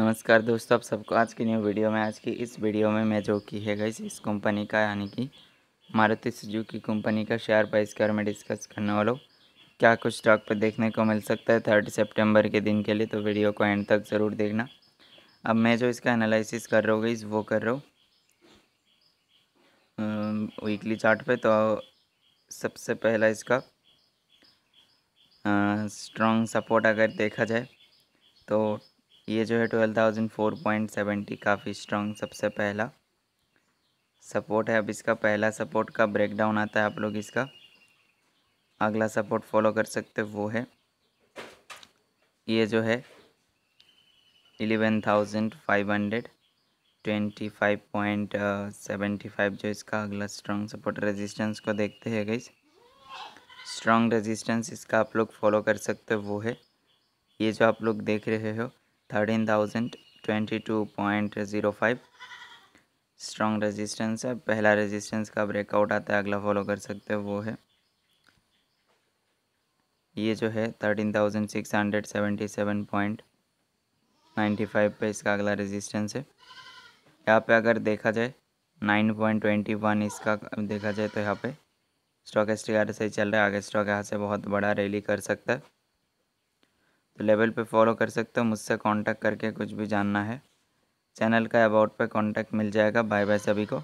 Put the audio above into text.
नमस्कार दोस्तों आप सबको आज की न्यू वीडियो में आज की इस वीडियो में मैं जो की है गई इस कंपनी का यानी कि मारुति सुजुकी कंपनी का शेयर प्राइस के बारे में डिस्कस करने वाला हूँ क्या कुछ स्टॉक पर देखने को मिल सकता है थर्ड सितंबर के दिन के लिए तो वीडियो को एंड तक ज़रूर देखना अब मैं जो इसका एनालिसिस कर रहा हूँ गई वो कर रहा हूँ वीकली चार्ट तो सबसे पहला इसका स्ट्रॉन्ग सपोर्ट अगर देखा जाए तो ये जो है twelve thousand four point seventy काफ़ी स्ट्रॉन्ग सबसे पहला सपोर्ट है अब इसका पहला सपोर्ट का ब्रेकडाउन आता है आप लोग इसका अगला सपोर्ट फॉलो कर सकते वो है ये जो है eleven thousand five hundred twenty five point seventy five जो इसका अगला स्ट्रांग सपोर्ट रेजिस्टेंस को देखते हैं गई स्ट्रॉन्ग रेजिस्टेंस इसका आप लोग फॉलो कर सकते वो है ये जो आप लोग देख रहे हो thirteen thousand twenty two point zero five strong resistance है पहला रेजिस्टेंस का ब्रेकआउट आता है अगला फॉलो कर सकते हो वो है ये जो है thirteen thousand six hundred seventy seven point ninety five पर इसका अगला रेजिस्टेंस है यहाँ पे अगर देखा जाए नाइन पॉइंट ट्वेंटी वन इसका देखा जाए तो यहाँ पे स्टॉक एस से चल रहा है आगे स्टॉक यहाँ से बहुत बड़ा रैली कर सकता है लेवल पे फॉलो कर सकते हो मुझसे कांटेक्ट करके कुछ भी जानना है चैनल का अबाउट पे कांटेक्ट मिल जाएगा बाय बाय सभी को